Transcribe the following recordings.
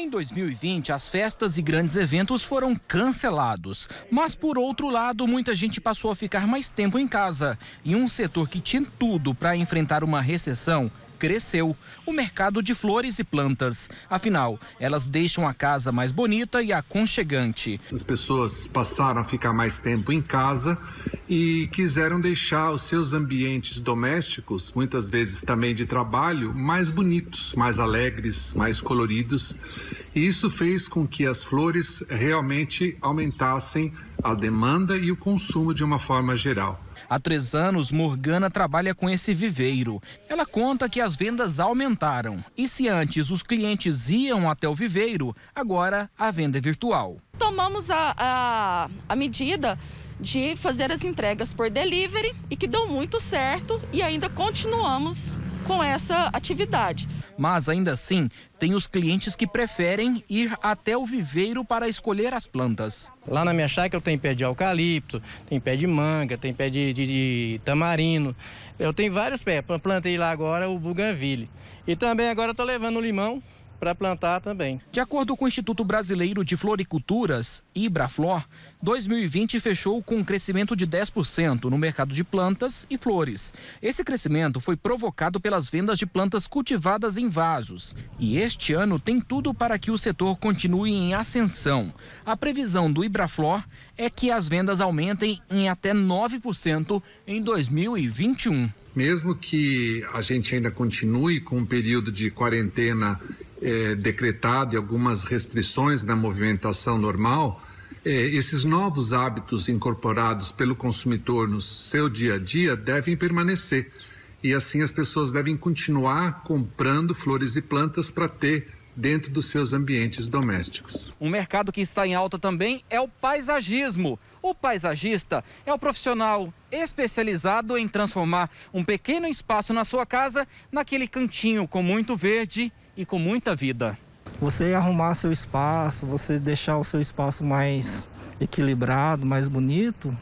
Em 2020, as festas e grandes eventos foram cancelados. Mas, por outro lado, muita gente passou a ficar mais tempo em casa. E um setor que tinha tudo para enfrentar uma recessão cresceu o mercado de flores e plantas. Afinal, elas deixam a casa mais bonita e aconchegante. As pessoas passaram a ficar mais tempo em casa e quiseram deixar os seus ambientes domésticos, muitas vezes também de trabalho, mais bonitos, mais alegres, mais coloridos. E isso fez com que as flores realmente aumentassem a demanda e o consumo de uma forma geral. Há três anos, Morgana trabalha com esse viveiro. Ela conta que as vendas aumentaram. E se antes os clientes iam até o viveiro, agora a venda é virtual. Tomamos a, a, a medida de fazer as entregas por delivery e que deu muito certo e ainda continuamos com essa atividade. Mas ainda assim, tem os clientes que preferem ir até o viveiro para escolher as plantas. Lá na minha chácara eu tenho pé de eucalipto, tem pé de manga, tem pé de, de, de tamarindo. Eu tenho vários pés. Plantei lá agora o buganville. E também agora estou levando o limão para plantar também. De acordo com o Instituto Brasileiro de Floriculturas, Ibraflor, 2020 fechou com um crescimento de 10% no mercado de plantas e flores. Esse crescimento foi provocado pelas vendas de plantas cultivadas em vasos. E este ano tem tudo para que o setor continue em ascensão. A previsão do Ibraflor é que as vendas aumentem em até 9% em 2021 mesmo que a gente ainda continue com um período de quarentena é, decretado e algumas restrições na movimentação normal, é, esses novos hábitos incorporados pelo consumidor no seu dia a dia devem permanecer. E assim as pessoas devem continuar comprando flores e plantas para ter dentro dos seus ambientes domésticos. Um mercado que está em alta também é o paisagismo. O paisagista é o profissional especializado em transformar um pequeno espaço na sua casa naquele cantinho com muito verde e com muita vida. Você arrumar seu espaço, você deixar o seu espaço mais equilibrado, mais bonito,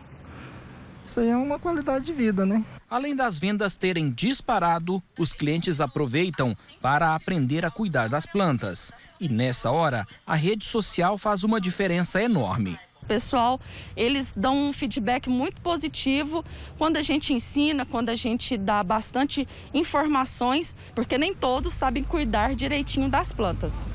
isso aí é uma qualidade de vida, né? Além das vendas terem disparado, os clientes aproveitam para aprender a cuidar das plantas. E nessa hora, a rede social faz uma diferença enorme pessoal, eles dão um feedback muito positivo quando a gente ensina, quando a gente dá bastante informações, porque nem todos sabem cuidar direitinho das plantas.